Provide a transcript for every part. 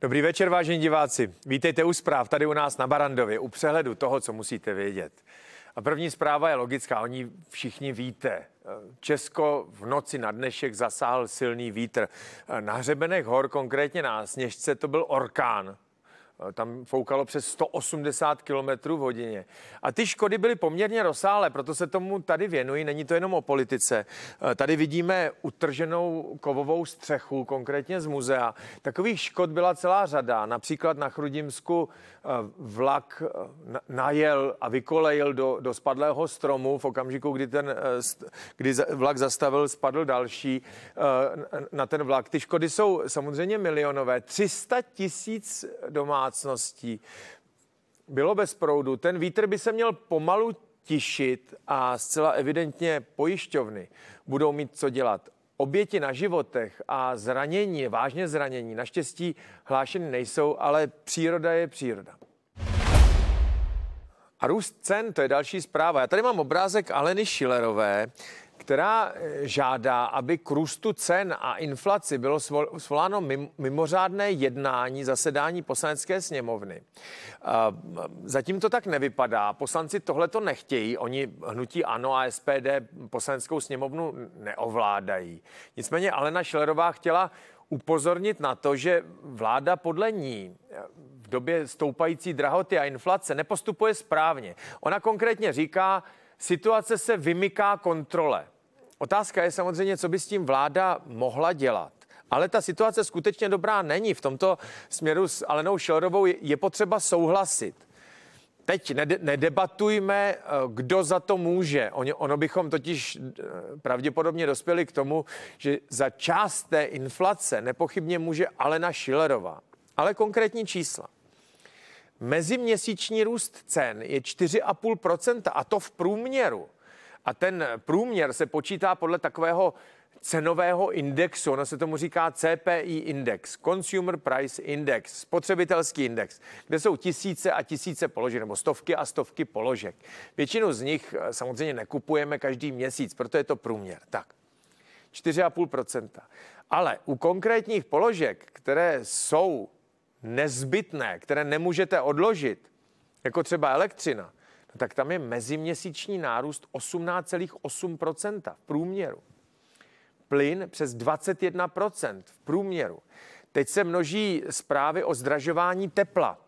Dobrý večer, vážení diváci. Vítejte u zpráv tady u nás na Barandově, u přehledu toho, co musíte vědět. A první zpráva je logická, oni všichni víte. Česko v noci na dnešek zasáhl silný vítr. Na hřebenech hor, konkrétně na Sněžce, to byl orkán. Eh, tam foukalo přes 180 km v hodině. A ty škody byly poměrně rozsáhlé, proto se tomu tady věnují. Není to jenom o politice. Eh, tady vidíme utrženou kovovou střechu, konkrétně z muzea. Takových škod byla celá řada. Například na Chrudimsku eh, vlak najel a vykolejil do, do spadlého stromu v okamžiku, kdy, ten, kdy vlak zastavil, spadl další na ten vlak. Ty škody jsou samozřejmě milionové. 300 tisíc domácností domácností, bylo bez proudu. Ten vítr by se měl pomalu tišit a zcela evidentně pojišťovny budou mít co dělat. Oběti na životech a zranění, vážně zranění, naštěstí hlášeny nejsou, ale příroda je příroda. A růst cen, to je další zpráva. Já tady mám obrázek Aleny Schillerové, která eh, žádá, aby k růstu cen a inflaci bylo svoláno mimořádné jednání zasedání poslanecké sněmovny. Eh, zatím to tak nevypadá. Poslanci tohle to nechtějí. Oni hnutí ANO a SPD poslaneckou sněmovnu neovládají. Nicméně Alena Šlerová chtěla upozornit na to, že vláda podle ní eh, v době stoupající drahoty a inflace nepostupuje správně. Ona konkrétně říká, situace se vymyká kontrole. Otázka je samozřejmě, co by s tím vláda mohla dělat. Ale ta situace skutečně dobrá není. V tomto směru s Alenou Šelrovou je potřeba souhlasit. Teď nedebatujme, eh, kdo za to může. Ono bychom totiž eh, pravděpodobně dospěli k tomu, že za část té inflace nepochybně může Alena Šilerová. Ale konkrétní čísla. Meziměsíční růst cen je 4,5% a to v průměru. A ten průměr se počítá podle takového cenového indexu, ono se tomu říká CPI index, Consumer Price Index, spotřebitelský index, kde jsou tisíce a tisíce položek, nebo stovky a stovky položek. Většinu z nich eh, samozřejmě nekupujeme každý měsíc, proto je to průměr. Tak, 4,5%. Ale u konkrétních položek, které jsou nezbytné, které nemůžete odložit, jako třeba elektřina, tak tam je meziměsíční nárůst 18,8% v průměru. Plyn přes 21% v průměru. Teď se množí zprávy o zdražování tepla.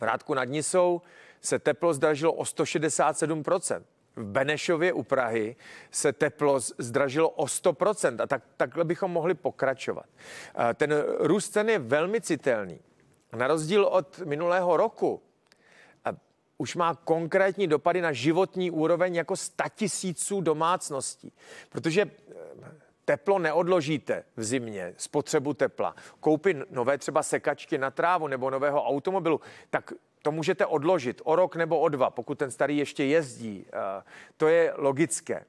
V Rádku nad Nisou se teplo zdražilo o 167%. V Benešově u Prahy se teplo zdražilo o 100%. A tak, takhle bychom mohli pokračovat. Ten růst cen je velmi citelný. Na rozdíl od minulého roku, už má konkrétní dopady na životní úroveň jako statisíců domácností. Protože eh, teplo neodložíte v zimě, spotřebu tepla. Koupit nové třeba sekačky na trávu nebo nového automobilu, tak to můžete odložit o rok nebo o dva, pokud ten starý ještě jezdí. Eh, to je logické.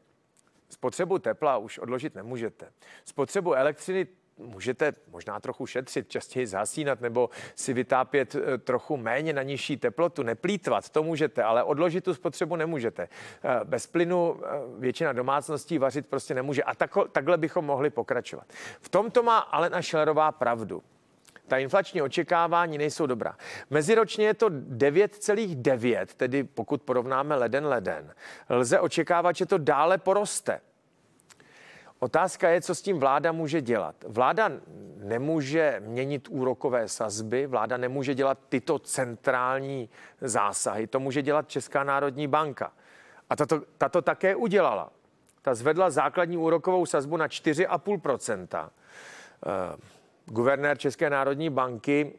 Spotřebu tepla už odložit nemůžete. Spotřebu elektřiny můžete možná trochu šetřit, častěji zhasínat nebo si vytápět eh, trochu méně na nižší teplotu, neplýtvat, to můžete, ale odložit tu spotřebu nemůžete. Eh, bez plynu eh, většina domácností vařit prostě nemůže a tako, takhle bychom mohli pokračovat. V tomto má Alena Šelerová pravdu. Ta inflační očekávání nejsou dobrá. Meziročně je to 9,9, tedy pokud porovnáme leden leden. Lze očekávat, že to dále poroste. Otázka je, co s tím vláda může dělat. Vláda nemůže měnit úrokové sazby, vláda nemůže dělat tyto centrální zásahy, to může dělat Česká národní banka. A tato, tato také udělala. Ta zvedla základní úrokovou sazbu na 4,5 eh, Guvernér České národní banky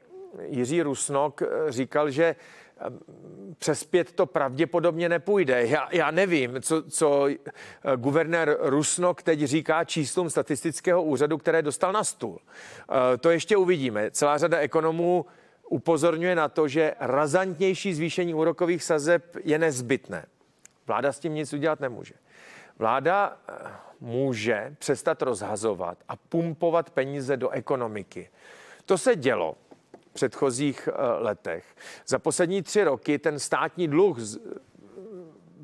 Jiří Rusnok eh, říkal, že přes pět to pravděpodobně nepůjde. Já, já nevím, co, co eh, guvernér Rusnok teď říká číslům statistického úřadu, které dostal na stůl. Eh, to ještě uvidíme. Celá řada ekonomů upozorňuje na to, že razantnější zvýšení úrokových sazeb je nezbytné. Vláda s tím nic udělat nemůže. Vláda eh, může přestat rozhazovat a pumpovat peníze do ekonomiky. To se dělo předchozích eh, letech. Za poslední tři roky ten státní dluh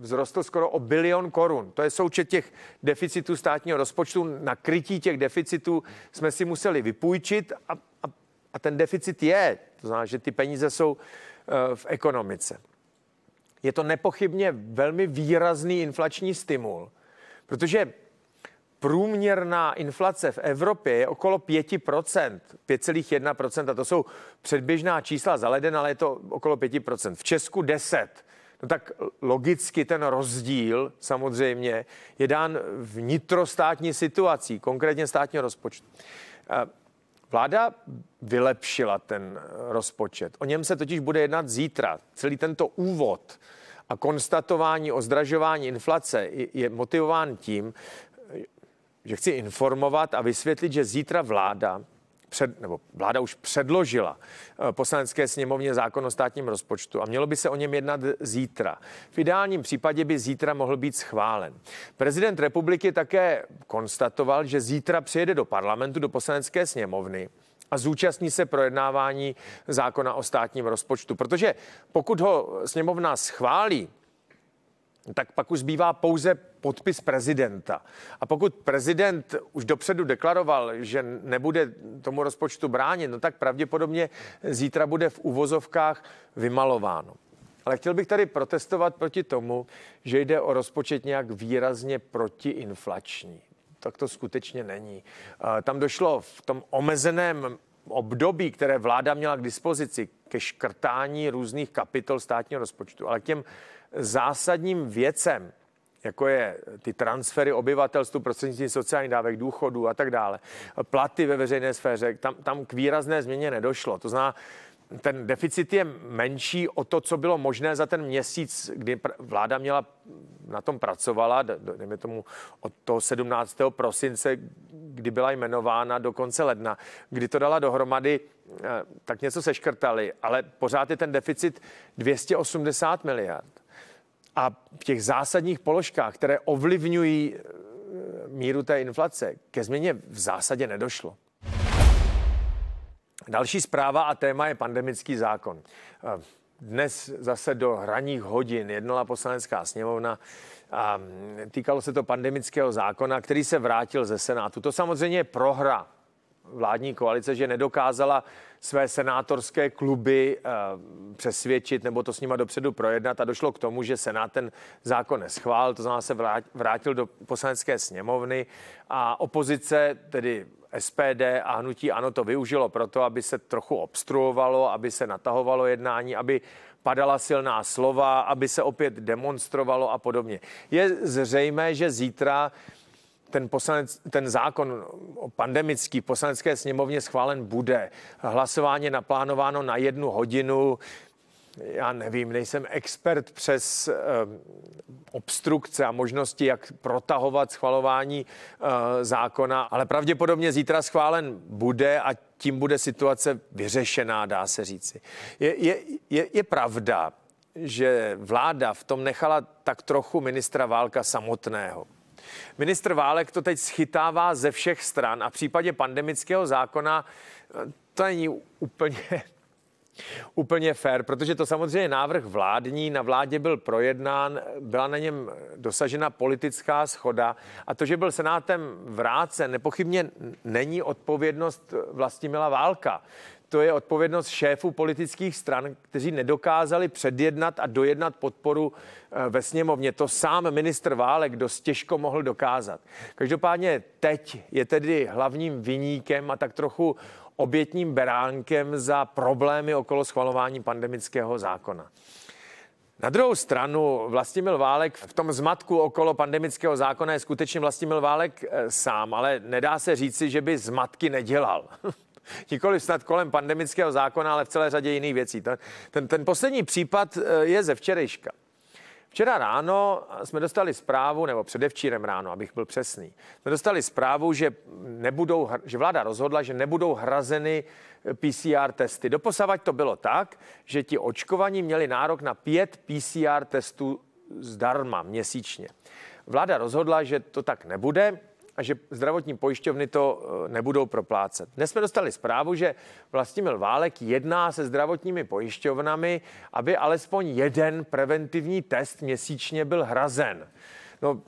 vzrostl skoro o bilion korun. To je součet těch deficitů státního rozpočtu. Na krytí těch deficitů jsme si museli vypůjčit a, a, a ten deficit je. To znamená, že ty peníze jsou eh, v ekonomice. Je to nepochybně velmi výrazný inflační stimul, protože průměrná inflace v Evropě je okolo 5%, 5,1%, a to jsou předběžná čísla za leden, ale je to okolo 5%. V Česku 10%. No tak logicky ten rozdíl samozřejmě je dán vnitrostátní situací, konkrétně státního rozpočtu. Eh, vláda vylepšila ten rozpočet. O něm se totiž bude jednat zítra. Celý tento úvod a konstatování o zdražování inflace je motivován tím, že chci informovat a vysvětlit, že zítra vláda před, nebo vláda už předložila eh, poslanecké sněmovně zákon o státním rozpočtu a mělo by se o něm jednat zítra. V ideálním případě by zítra mohl být schválen. Prezident republiky také konstatoval, že zítra přijede do parlamentu, do poslanecké sněmovny a zúčastní se projednávání zákona o státním rozpočtu, protože pokud ho sněmovna schválí, tak pak už zbývá pouze podpis prezidenta. A pokud prezident už dopředu deklaroval, že nebude tomu rozpočtu bránit, no tak pravděpodobně zítra bude v uvozovkách vymalováno. Ale chtěl bych tady protestovat proti tomu, že jde o rozpočet nějak výrazně protiinflační. Tak to skutečně není. Tam došlo v tom omezeném období, které vláda měla k dispozici ke škrtání různých kapitol státního rozpočtu, ale k těm zásadním věcem, jako je ty transfery obyvatelstvu prostřednictvím sociálních dávek, důchodů a tak dále, platy ve veřejné sféře, tam, tam k výrazné změně nedošlo. To znamená, ten deficit je menší o to, co bylo možné za ten měsíc, kdy vláda měla na tom pracovala, dejme tomu od toho 17. prosince, kdy byla jmenována do konce ledna, kdy to dala dohromady, e, tak něco seškrtali, ale pořád je ten deficit 280 miliard a v těch zásadních položkách, které ovlivňují eh, míru té inflace, ke změně v zásadě nedošlo. Další zpráva a téma je pandemický zákon. Eh, dnes zase do hraních hodin jednala poslanecká sněmovna a mm, týkalo se to pandemického zákona, který se vrátil ze Senátu. To samozřejmě je prohra vládní koalice, že nedokázala své senátorské kluby eh, přesvědčit nebo to s nima dopředu projednat a došlo k tomu, že Senát ten zákon neschvál, to znamená se vrátil do poslanecké sněmovny a opozice, tedy SPD a hnutí ANO to využilo proto, aby se trochu obstruovalo, aby se natahovalo jednání, aby padala silná slova, aby se opět demonstrovalo a podobně. Je zřejmé, že zítra ten, poslanec, ten zákon pandemický poslanecké sněmovně schválen bude. Hlasování naplánováno na jednu hodinu. Já nevím, nejsem expert přes eh, obstrukce a možnosti, jak protahovat schvalování eh, zákona, ale pravděpodobně zítra schválen bude a tím bude situace vyřešená, dá se říci. Je, je, je, je pravda, že vláda v tom nechala tak trochu ministra válka samotného. Ministr Válek to teď schytává ze všech stran a v případě pandemického zákona eh, to není úplně Úplně fair, protože to samozřejmě návrh vládní, na vládě byl projednán, byla na něm dosažena politická schoda a to, že byl senátem vrácen, nepochybně není odpovědnost eh, milá Válka to je odpovědnost šéfů politických stran, kteří nedokázali předjednat a dojednat podporu eh, ve sněmovně. To sám ministr Válek dost těžko mohl dokázat. Každopádně teď je tedy hlavním viníkem a tak trochu obětním beránkem za problémy okolo schvalování pandemického zákona. Na druhou stranu Vlastimil Válek v tom zmatku okolo pandemického zákona je skutečně Vlastimil Válek eh, sám, ale nedá se říci, že by zmatky nedělal. nikoli snad kolem pandemického zákona, ale v celé řadě jiných věcí. Ten, ten, ten poslední případ eh, je ze včerejška. Včera ráno jsme dostali zprávu, nebo předevčírem ráno, abych byl přesný, jsme dostali zprávu, že, nebudou, že vláda rozhodla, že nebudou hrazeny eh, PCR testy. Doposavať to bylo tak, že ti očkovaní měli nárok na pět PCR testů zdarma měsíčně. Vláda rozhodla, že to tak nebude, a že zdravotní pojišťovny to eh, nebudou proplácet. Dnes jsme dostali zprávu, že Vlastimil Válek jedná se zdravotními pojišťovnami, aby alespoň jeden preventivní test měsíčně byl hrazen. No,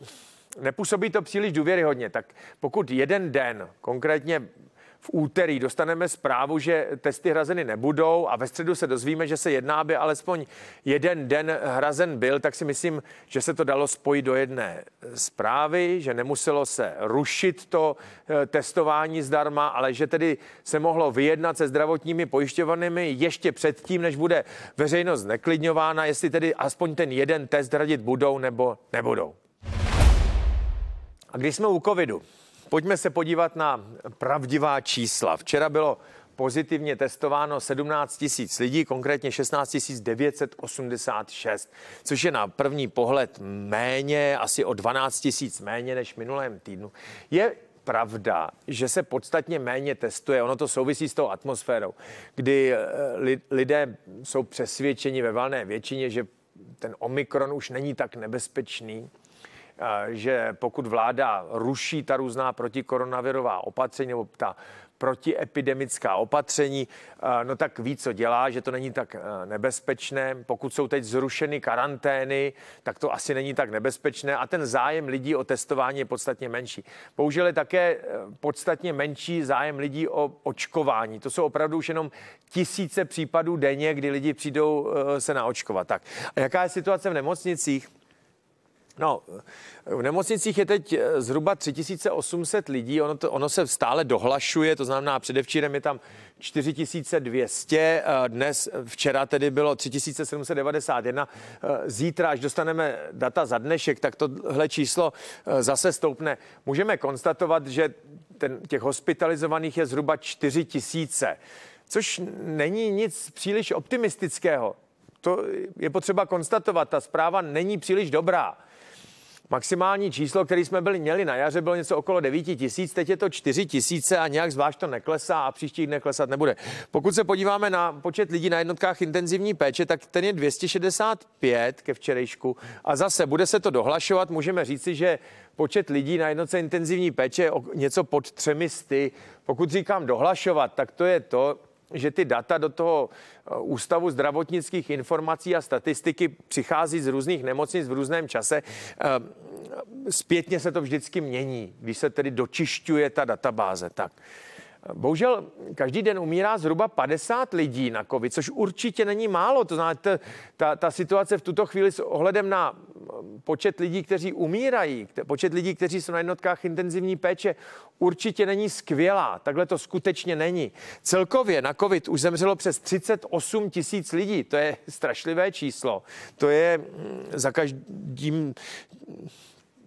nepůsobí to příliš důvěryhodně, tak pokud jeden den, konkrétně v úterý dostaneme zprávu, že testy hrazeny nebudou a ve středu se dozvíme, že se jedná, aby alespoň jeden den hrazen byl, tak si myslím, že se to dalo spojit do jedné zprávy, že nemuselo se rušit to eh, testování zdarma, ale že tedy se mohlo vyjednat se zdravotními pojišťovanými ještě předtím, než bude veřejnost neklidňována, jestli tedy aspoň ten jeden test hradit budou nebo nebudou. A když jsme u covidu, Pojďme se podívat na pravdivá čísla. Včera bylo pozitivně testováno 17 tisíc lidí, konkrétně 16 986, což je na první pohled méně, asi o 12 tisíc méně než minulém týdnu. Je pravda, že se podstatně méně testuje. Ono to souvisí s tou atmosférou, kdy eh, lidé jsou přesvědčeni ve valné většině, že ten Omikron už není tak nebezpečný Eh, že pokud vláda ruší ta různá protikoronavirová opatření nebo ta protiepidemická opatření, eh, no tak ví, co dělá, že to není tak eh, nebezpečné. Pokud jsou teď zrušeny karantény, tak to asi není tak nebezpečné a ten zájem lidí o testování je podstatně menší. Bohužel je také podstatně menší zájem lidí o očkování. To jsou opravdu už jenom tisíce případů denně, kdy lidi přijdou se naočkovat. Tak. A jaká je situace v nemocnicích? No, v nemocnicích je teď eh, zhruba 3800 lidí, ono, to, ono se stále dohlašuje, to znamená předevčírem je tam 4200, eh, dnes, eh, včera tedy bylo 3791, zítra, až dostaneme data za dnešek, tak tohle číslo zase stoupne. Můžeme konstatovat, že ten, těch hospitalizovaných je zhruba 4000, což není nic příliš optimistického. To je potřeba konstatovat, ta zpráva není příliš dobrá. Maximální číslo, který jsme byli, měli na jaře, bylo něco okolo 9 tisíc, teď je to 4 tisíce a nějak zvlášť to neklesá a příští dne klesat nebude. Pokud se podíváme na počet lidí na jednotkách intenzivní péče, tak ten je 265 ke včerejšku a zase bude se to dohlašovat, můžeme říci, že počet lidí na jednotce intenzivní péče je něco pod třemi sty. Pokud říkám dohlašovat, tak to je to, že ty data do toho eh, Ústavu zdravotnických informací a statistiky přichází z různých nemocnic v různém čase. Eh, zpětně se to vždycky mění, když se tedy dočišťuje ta databáze. Tak. Bohužel každý den umírá zhruba 50 lidí na COVID, což určitě není málo. To znamená, ta, ta, ta situace v tuto chvíli s ohledem na počet lidí, kteří umírají, počet lidí, kteří jsou na jednotkách intenzivní péče, určitě není skvělá. Takhle to skutečně není. Celkově na COVID už zemřelo přes 38 tisíc lidí. To je strašlivé číslo. To je za každým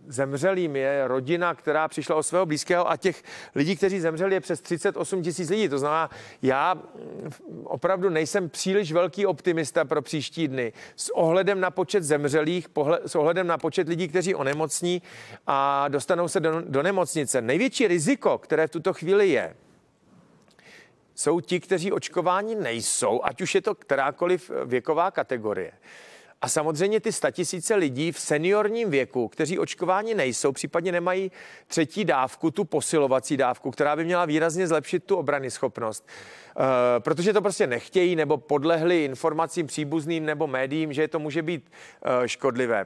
zemřelým je rodina, která přišla o svého blízkého a těch lidí, kteří zemřeli, je přes 38 tisíc lidí. To znamená, já mm, opravdu nejsem příliš velký optimista pro příští dny. S ohledem na počet zemřelých, s ohledem na počet lidí, kteří onemocní a dostanou se do, do nemocnice. Největší riziko, které v tuto chvíli je, jsou ti, kteří očkováni nejsou, ať už je to kterákoliv věková kategorie. A samozřejmě ty statisíce lidí v seniorním věku, kteří očkováni nejsou, případně nemají třetí dávku, tu posilovací dávku, která by měla výrazně zlepšit tu obrany schopnost. E, eh, protože to prostě nechtějí nebo podlehli informacím příbuzným nebo médiím, že to může být e, škodlivé.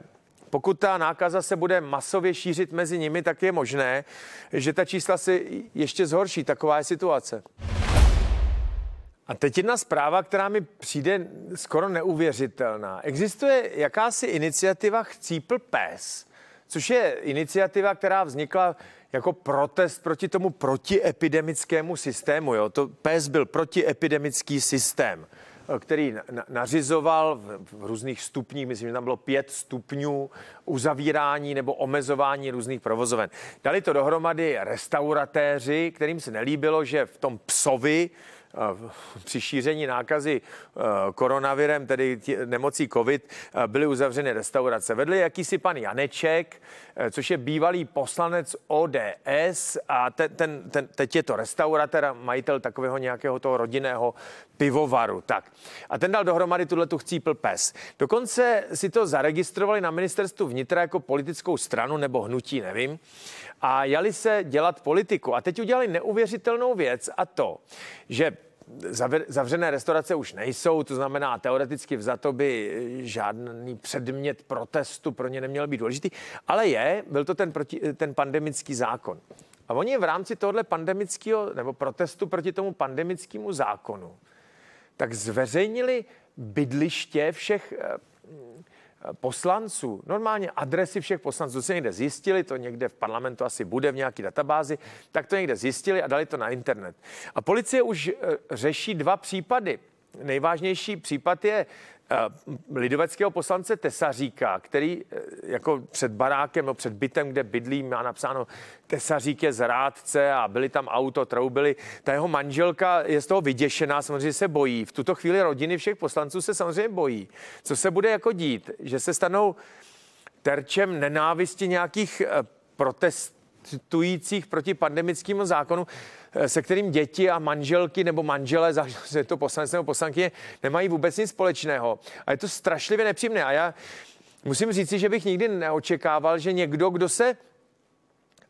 Pokud ta nákaza se bude masově šířit mezi nimi, tak je možné, že ta čísla si ještě zhorší. Taková je situace. A teď jedna zpráva, která mi přijde skoro neuvěřitelná. Existuje jakási iniciativa Chcípl pes, což je iniciativa, která vznikla jako protest proti tomu protiepidemickému systému. Jo? To PES byl protiepidemický systém, který na- nařizoval v, v různých stupních, myslím, že tam bylo pět stupňů uzavírání nebo omezování různých provozoven. Dali to dohromady restauratéři, kterým se nelíbilo, že v tom psovi při šíření nákazy eh, koronavirem, tedy nemocí COVID, eh, byly uzavřeny restaurace. Vedli jakýsi pan Janeček, eh, což je bývalý poslanec ODS a ten, ten, ten, teď je to restaurátor a majitel takového nějakého toho rodinného pivovaru. Tak. A ten dal dohromady tuhle tu chcípl pes. Dokonce si to zaregistrovali na ministerstvu vnitra jako politickou stranu nebo hnutí, nevím. A jali se dělat politiku. A teď udělali neuvěřitelnou věc a to, že Zavřené restaurace už nejsou, to znamená teoreticky to by eh, žádný předmět protestu pro ně neměl být důležitý, ale je, byl to ten, proti, eh, ten pandemický zákon. A oni v rámci tohle pandemického nebo protestu proti tomu pandemickému zákonu tak zveřejnili bydliště všech eh, poslanců, normálně adresy všech poslanců, se někde zjistili, to někde v parlamentu asi bude v nějaké databázi, tak to někde zjistili a dali to na internet. A policie už eh, řeší dva případy. Nejvážnější případ je Eh, lidoveckého poslance Tesaříka, který eh, jako před barákem, no před bytem, kde bydlí, má napsáno Tesařík je zrádce a byli tam auto, troubili. Ta jeho manželka je z toho vyděšená, samozřejmě se bojí. V tuto chvíli rodiny všech poslanců se samozřejmě bojí. Co se bude jako dít? Že se stanou terčem nenávisti nějakých eh, protestujících proti pandemickému zákonu. Eh, se kterým děti a manželky nebo manžele, je to poslanec nebo poslankyně, nemají vůbec nic společného. A je to strašlivě nepříjemné. A já musím říci, že bych nikdy neočekával, že někdo, kdo se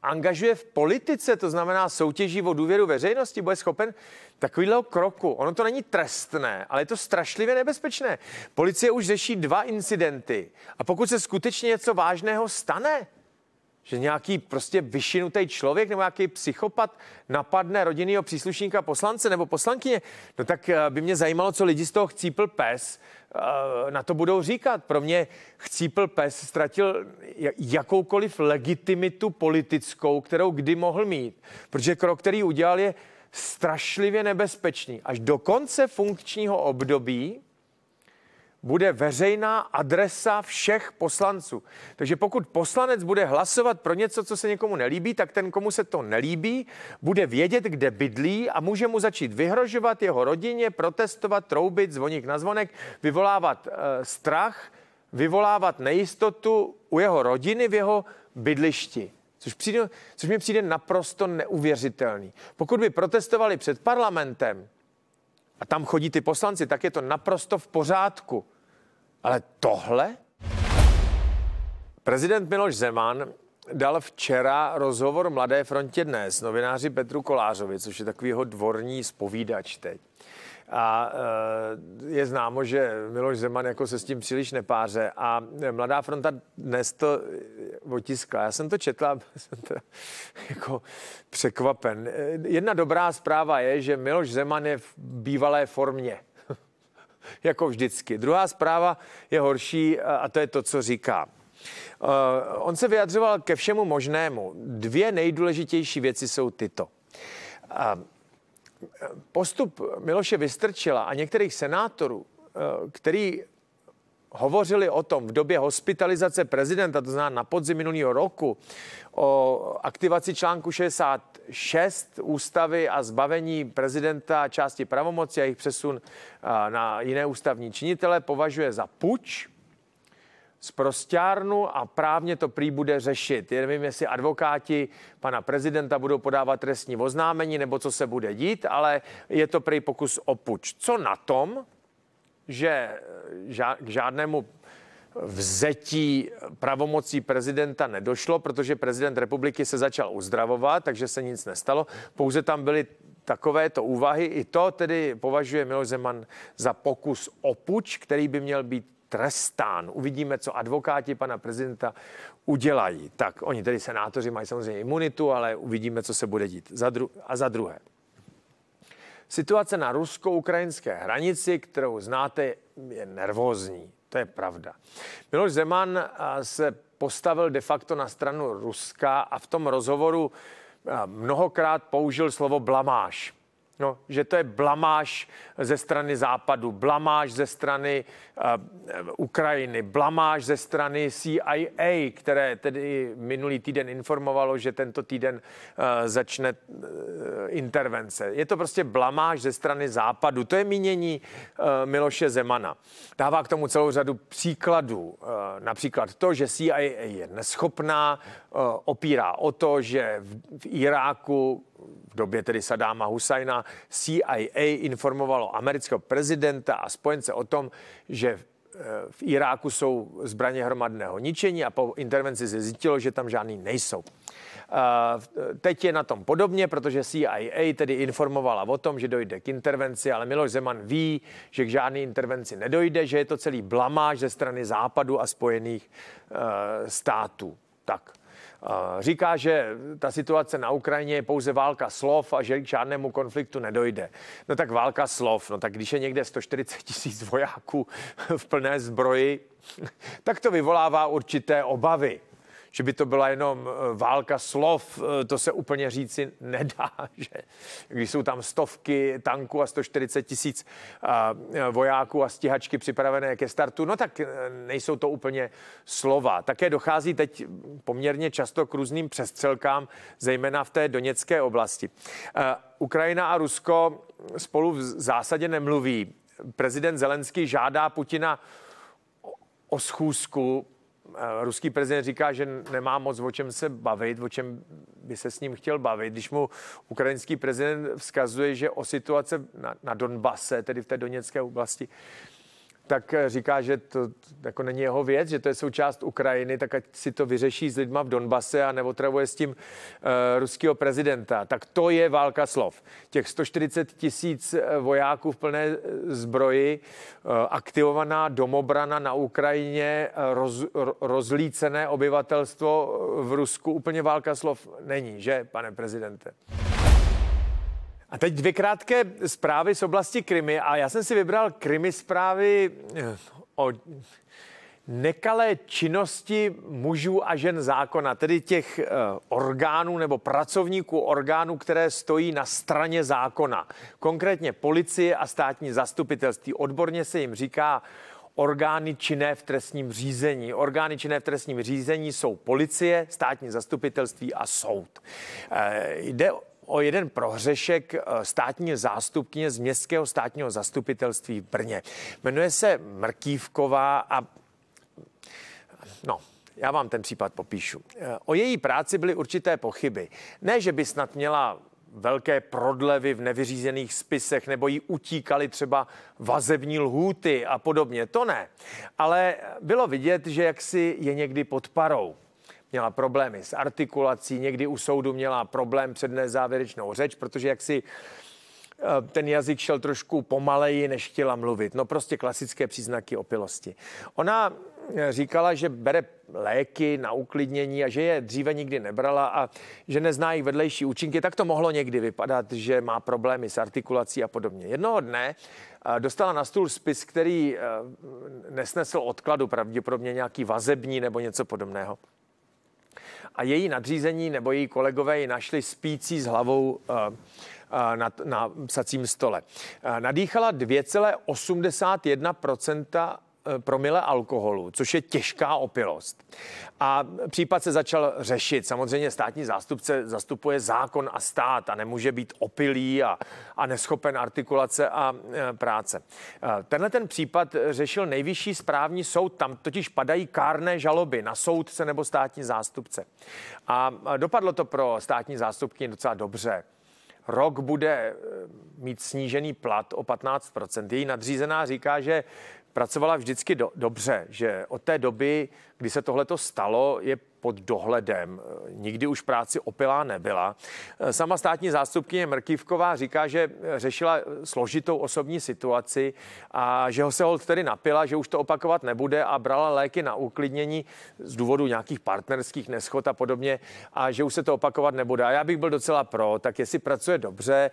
angažuje v politice, to znamená soutěží o důvěru veřejnosti, bude schopen takového kroku. Ono to není trestné, ale je to strašlivě nebezpečné. Policie už řeší dva incidenty a pokud se skutečně něco vážného stane, že nějaký prostě vyšinutý člověk nebo nějaký psychopat napadne rodinného příslušníka poslance nebo poslankyně, no tak eh, by mě zajímalo, co lidi z toho chcípl pes eh, na to budou říkat. Pro mě chcípl pes ztratil jakoukoliv legitimitu politickou, kterou kdy mohl mít. Protože krok, který udělal, je strašlivě nebezpečný. Až do konce funkčního období bude veřejná adresa všech poslanců. Takže pokud poslanec bude hlasovat pro něco, co se někomu nelíbí, tak ten, komu se to nelíbí, bude vědět, kde bydlí a může mu začít vyhrožovat jeho rodině, protestovat, troubit, zvoník na zvonek, vyvolávat e, strach, vyvolávat nejistotu u jeho rodiny v jeho bydlišti. Což, přijde, což mi přijde naprosto neuvěřitelný. Pokud by protestovali před parlamentem, a tam chodí ty poslanci, tak je to naprosto v pořádku. Ale tohle? Prezident Miloš Zeman dal včera rozhovor Mladé frontě dnes novináři Petru Kolářovi, což je takový jeho dvorní spovídač teď. A eh, je známo, že Miloš Zeman jako se s tím příliš nepáře a Mladá fronta dnes to eh, otiskla. Já jsem to četla, jsem to jako překvapen. Eh, jedna dobrá zpráva je, že Miloš Zeman je v bývalé formě jako vždycky. Druhá zpráva je horší a to je to, co říká. on se vyjadřoval ke všemu možnému. Dvě nejdůležitější věci jsou tyto postup Miloše Vystrčila a některých senátorů, eh, který hovořili o tom v době hospitalizace prezidenta, to znamená na podzim minulého roku, o aktivaci článku 66 ústavy a zbavení prezidenta části pravomoci a jejich přesun eh, na jiné ústavní činitele, považuje za puč z a právně to prý bude řešit. Já nevím, jestli advokáti pana prezidenta budou podávat trestní oznámení nebo co se bude dít, ale je to prý pokus o puč. Co na tom, že eh, k žádnému vzetí pravomocí prezidenta nedošlo, protože prezident republiky se začal uzdravovat, takže se nic nestalo. Pouze tam byly takovéto úvahy. I to tedy považuje Miloš Zeman za pokus o puč, který by měl být trestán. Uvidíme, co advokáti pana prezidenta udělají. Tak oni tedy senátoři mají samozřejmě imunitu, ale uvidíme, co se bude dít. Za dru- a za druhé. Situace na rusko-ukrajinské hranici, kterou znáte, je nervózní. To je pravda. Miloš Zeman eh, se postavil de facto na stranu Ruska a v tom rozhovoru eh, mnohokrát použil slovo blamáž. No, že to je blamáž ze strany Západu, blamáž ze strany uh, Ukrajiny, blamáž ze strany CIA, které tedy minulý týden informovalo, že tento týden uh, začne uh, intervence. Je to prostě blamáž ze strany Západu. To je mínění uh, Miloše Zemana. Dává k tomu celou řadu příkladů. Uh, například to, že CIA je neschopná, uh, opírá o to, že v, v Iráku době tedy Sadáma Husajna CIA informovalo amerického prezidenta a spojence o tom, že eh, v Iráku jsou zbraně hromadného ničení a po intervenci se zjistilo, že tam žádný nejsou. Eh, teď je na tom podobně, protože CIA tedy informovala o tom, že dojde k intervenci, ale Miloš Zeman ví, že k žádné intervenci nedojde, že je to celý blamáž ze strany Západu a Spojených eh, států. Tak, Říká, že ta situace na Ukrajině je pouze válka slov a že k žádnému konfliktu nedojde. No tak válka slov, no tak když je někde 140 tisíc vojáků v plné zbroji, tak to vyvolává určité obavy že by to byla jenom eh, válka slov, eh, to se úplně říci nedá, že když jsou tam stovky tanků a 140 tisíc eh, vojáků a stíhačky připravené ke startu, no tak nejsou to úplně slova. Také dochází teď poměrně často k různým přestřelkám, zejména v té doněcké oblasti. Ukrajina a Rusko spolu v zásadě nemluví. Prezident Zelenský žádá Putina o schůzku Eh, ruský prezident říká, že nemá moc o čem se bavit, o čem by se s ním chtěl bavit, když mu ukrajinský prezident vzkazuje, že o situace na, na Donbase, tedy v té Doněcké oblasti, tak eh, říká, že to jako není jeho věc, že to je součást Ukrajiny, tak ať si to vyřeší s lidma v Donbase a neotravuje s tím uh, eh, ruského prezidenta. Tak to je válka slov. Těch 140 tisíc eh, vojáků v plné zbroji, uh, aktivovaná domobrana na Ukrajině, roz, rozlícené obyvatelstvo v Rusku, úplně válka slov není, že, pane prezidente? A teď dvě krátké zprávy z oblasti Krymy a já jsem si vybral Krymy zprávy eh, o nekalé činnosti mužů a žen zákona, tedy těch eh, orgánů nebo pracovníků orgánů, které stojí na straně zákona. Konkrétně policie a státní zastupitelství. Odborně se jim říká orgány činné v trestním řízení. Orgány činné v trestním řízení jsou policie, státní zastupitelství a soud. Eh, jde o jeden prohřešek eh, státní zástupkyně z městského státního zastupitelství v Brně. Jmenuje se Mrkývková a no, já vám ten případ popíšu. Eh, o její práci byly určité pochyby. Ne, že by snad měla velké prodlevy v nevyřízených spisech nebo jí utíkaly třeba vazební lhůty a podobně. To ne. Ale bylo vidět, že jaksi je někdy pod parou měla problémy s artikulací, někdy u soudu měla problém přednést závěrečnou řeč, protože jak si eh, ten jazyk šel trošku pomaleji, než chtěla mluvit. No prostě klasické příznaky opilosti. Ona eh, říkala, že bere léky na uklidnění a že je dříve nikdy nebrala a že nezná jejich vedlejší účinky, tak to mohlo někdy vypadat, že má problémy s artikulací a podobně. Jednoho dne eh, dostala na stůl spis, který nesnesl odkladu, pravděpodobně nějaký vazební nebo něco podobného a její nadřízení nebo její kolegové ji našli spící s hlavou eh, eh, na, na psacím stole. Eh, nadýchala 2,81 E, promile alkoholu, což je těžká opilost. A případ se začal řešit. Samozřejmě státní zástupce zastupuje zákon a stát a nemůže být opilý a, a neschopen artikulace a e, práce. E, tenhle ten případ řešil nejvyšší správní soud, tam totiž padají kárné žaloby na soudce nebo státní zástupce. A dopadlo to pro státní zástupky docela dobře rok bude mít snížený plat o 15%. Její nadřízená říká, že pracovala vždycky do, dobře, že od té doby, kdy se tohleto stalo, je pod dohledem. Nikdy už práci opilá nebyla. Sama státní zástupkyně Mrkývková říká, že řešila složitou osobní situaci a že ho se hold tedy napila, že už to opakovat nebude a brala léky na uklidnění z důvodu nějakých partnerských neschod a podobně a že už se to opakovat nebude. A já bych byl docela pro, tak jestli pracuje dobře,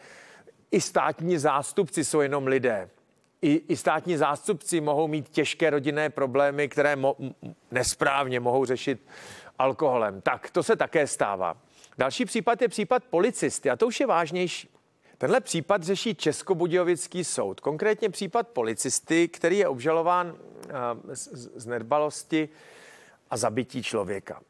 i státní zástupci jsou jenom lidé i, i státní zástupci mohou mít těžké rodinné problémy, které mo- nesprávně mohou řešit alkoholem. Tak to se také stává. Další případ je případ policisty a to už je vážnější. Tenhle případ řeší Českobudějovický soud. Konkrétně případ policisty, který je obžalován eh, z nedbalosti a zabití člověka.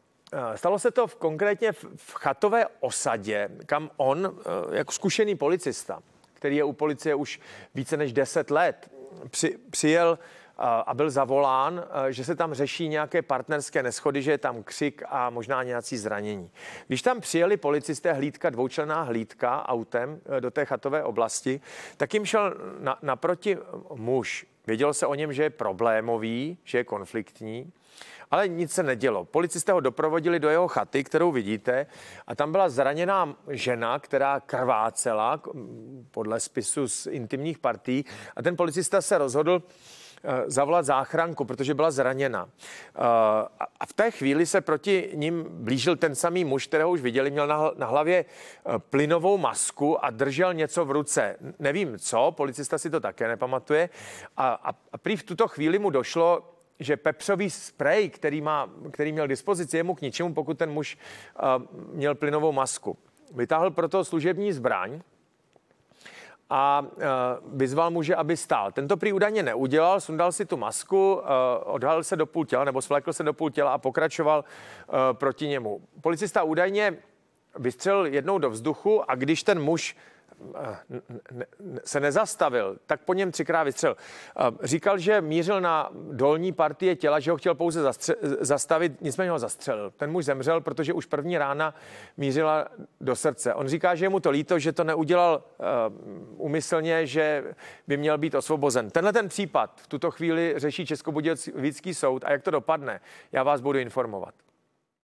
Eh, stalo se to v, konkrétně v chatové osadě, kam on, eh, jako zkušený policista, který je u policie už více než 10 let, při, přijel a byl zavolán, že se tam řeší nějaké partnerské neschody, že je tam křik a možná nějací zranění. Když tam přijeli policisté hlídka, dvoučlená hlídka autem e, do té chatové oblasti, tak jim šel na, naproti muž. Věděl se o něm, že je problémový, že je konfliktní ale nic se nedělo. Policisté ho doprovodili do jeho chaty, kterou vidíte, a tam byla zraněná žena, která krvácela podle spisu z intimních partí a ten policista se rozhodl, eh, zavolat záchranku, protože byla zraněna. Eh, a v té chvíli se proti ním blížil ten samý muž, kterého už viděli, měl na hlavě eh, plynovou masku a držel něco v ruce. Nevím co, policista si to také nepamatuje. A, a, a prý v tuto chvíli mu došlo, že pepřový sprej, který, má, který měl dispozici, je mu k ničemu, pokud ten muž uh, měl plynovou masku. Vytáhl proto služební zbraň a uh, vyzval muže, aby stál. Tento prý údajně neudělal, sundal si tu masku, uh, odhalil se do půl těla, nebo svlekl se do půl těla a pokračoval uh, proti němu. Policista údajně vystřelil jednou do vzduchu a když ten muž se nezastavil, tak po něm třikrát vystřelil. Říkal, že mířil na dolní partie těla, že ho chtěl pouze zastře- zastavit, nicméně ho zastřelil. Ten muž zemřel, protože už první rána mířila do srdce. On říká, že je mu to líto, že to neudělal uh, eh, umyslně, že by měl být osvobozen. Tenhle ten případ v tuto chvíli řeší Českobudějovický soud a jak to dopadne, já vás budu informovat.